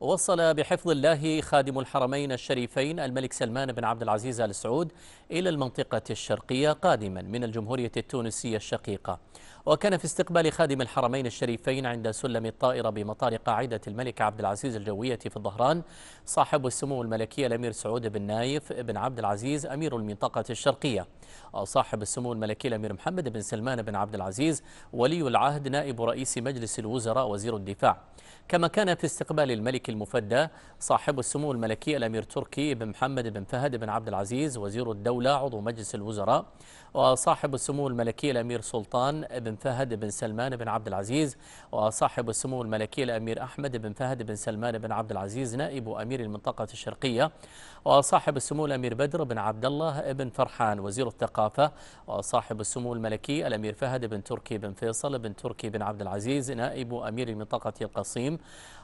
وصل بحفظ الله خادم الحرمين الشريفين الملك سلمان بن عبد العزيز ال سعود إلى المنطقة الشرقية قادما من الجمهورية التونسية الشقيقة وكان في استقبال خادم الحرمين الشريفين عند سلم الطائرة بمطار قاعدة الملك عبد العزيز الجوية في الظهران صاحب السمو الملكي الأمير سعود بن نايف بن عبد العزيز أمير المنطقة الشرقية وصاحب السمو الملكي الأمير محمد بن سلمان بن عبد العزيز ولي العهد نائب رئيس مجلس الوزراء وزير الدفاع كما كان في استقبال الملك المفدى صاحب السمو الملكي الأمير تركي بن محمد بن فهد بن عبد العزيز وزير الدولة عضو مجلس الوزراء وصاحب السمو الملكي الأمير سلطان بن بن فهد بن سلمان بن عبد العزيز وصاحب السمو الملكي الأمير أحمد بن فهد بن سلمان بن عبد العزيز نائب أمير المنطقة الشرقية وصاحب السمو الأمير بدر بن عبد الله بن فرحان وزير الثقافة وصاحب السمو الملكي الأمير فهد بن تركي بن فيصل بن تركي بن عبد العزيز نائب أمير المنطقة القصيم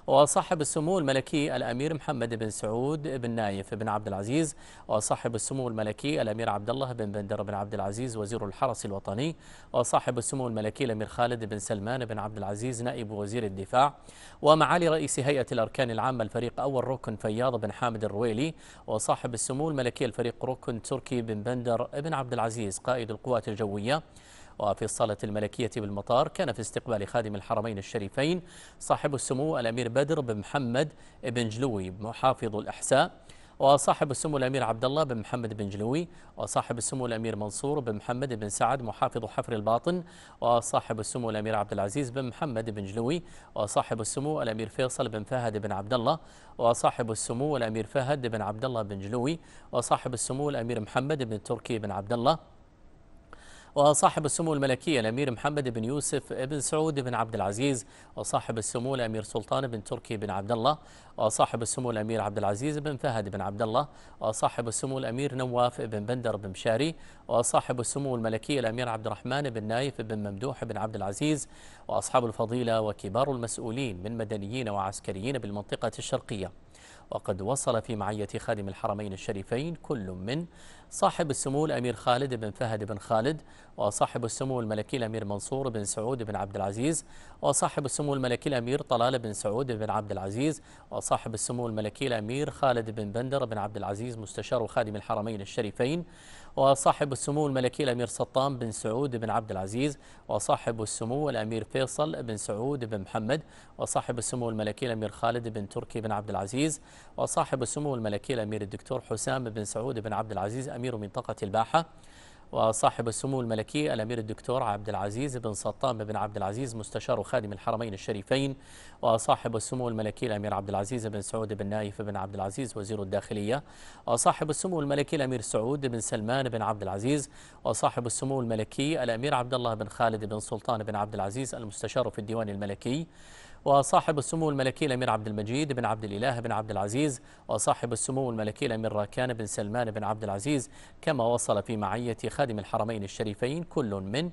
وصاحب السمو الملكي الأمير محمد بن سعود بن نايف بن عبد العزيز وصاحب السمو الملكي الأمير عبد الله بن بندر بن عبد العزيز وزير الحرس الوطني وصاحب السمو الملكي الأمير خالد بن سلمان بن عبد العزيز نائب وزير الدفاع ومعالي رئيس هيئة الأركان العامة الفريق أول ركن فياض بن حامد الرويلي وصاحب السمو الملكي الفريق ركن تركي بن بندر بن عبد العزيز قائد القوات الجوية وفي الصالة الملكية بالمطار كان في استقبال خادم الحرمين الشريفين صاحب السمو الأمير بدر بن محمد بن جلوي محافظ الإحساء وصاحب السمو الامير عبد الله بن محمد بن جلوي وصاحب السمو الامير منصور بن محمد بن سعد محافظ حفر الباطن وصاحب السمو الامير عبد العزيز بن محمد بن جلوي وصاحب السمو الامير فيصل بن فهد بن عبد الله وصاحب السمو الامير فهد بن عبد الله بن جلوي وصاحب السمو الامير محمد بن تركي بن عبد الله وصاحب السمو الملكي الأمير محمد بن يوسف بن سعود بن عبد العزيز وصاحب السمو الأمير سلطان بن تركي بن عبد الله وصاحب السمو الأمير عبد العزيز بن فهد بن عبد الله وصاحب السمو الأمير نواف بن بندر بن مشاري وصاحب السمو الملكي الأمير عبد الرحمن بن نايف بن ممدوح بن عبد العزيز وأصحاب الفضيلة وكبار المسؤولين من مدنيين وعسكريين بالمنطقة الشرقية وقد وصل في معية خادم الحرمين الشريفين كل من صاحب السمو الأمير خالد بن فهد بن خالد وصاحب السمو الملكي الأمير منصور بن سعود بن عبد العزيز وصاحب السمو الملكي الأمير طلال بن سعود بن عبد العزيز وصاحب السمو الملكي الأمير خالد بن بندر بن عبد العزيز مستشار خادم الحرمين الشريفين وصاحب السمو الملكي الأمير سلطان بن سعود بن عبد العزيز وصاحب السمو الأمير فيصل بن سعود بن محمد وصاحب السمو الملكي الأمير خالد بن تركي بن عبد العزيز وصاحب السمو الملكي الأمير الدكتور حسام بن سعود بن عبد العزيز أمير منطقة الباحة وصاحب السمو الملكي الامير الدكتور عبد العزيز بن سلطان بن عبد العزيز مستشار خادم الحرمين الشريفين وصاحب السمو الملكي الامير عبد العزيز بن سعود بن نايف بن عبد العزيز وزير الداخليه وصاحب السمو الملكي الامير سعود بن سلمان بن عبد العزيز وصاحب السمو الملكي الامير عبد الله بن خالد بن سلطان بن عبد العزيز المستشار في الديوان الملكي وصاحب السمو الملكي الامير عبد المجيد بن عبد الاله بن عبد العزيز وصاحب السمو الملكي الامير راكان بن سلمان بن عبد العزيز كما وصل في معيه خادم الحرمين الشريفين كل من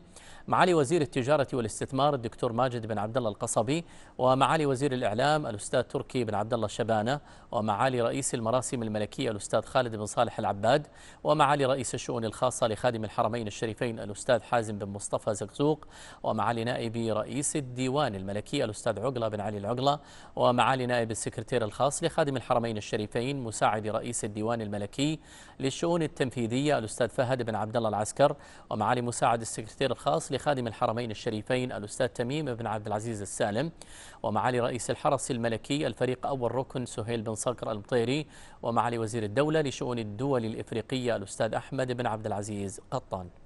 معالي وزير التجاره والاستثمار الدكتور ماجد بن عبد الله القصبي ومعالي وزير الاعلام الاستاذ تركي بن عبد الله الشبانه ومعالي رئيس المراسم الملكيه الاستاذ خالد بن صالح العباد ومعالي رئيس الشؤون الخاصه لخادم الحرمين الشريفين الاستاذ حازم بن مصطفى زقزوق ومعالي نائب رئيس الديوان الملكي الاستاذ عقل عقلة بن علي العقلة ومعالي نائب السكرتير الخاص لخادم الحرمين الشريفين مساعد رئيس الديوان الملكي للشؤون التنفيذية الأستاذ فهد بن عبد الله العسكر ومعالي مساعد السكرتير الخاص لخادم الحرمين الشريفين الأستاذ تميم بن عبد العزيز السالم ومعالي رئيس الحرس الملكي الفريق أول ركن سهيل بن صقر المطيري ومعالي وزير الدولة لشؤون الدول الإفريقية الأستاذ أحمد بن عبد العزيز قطان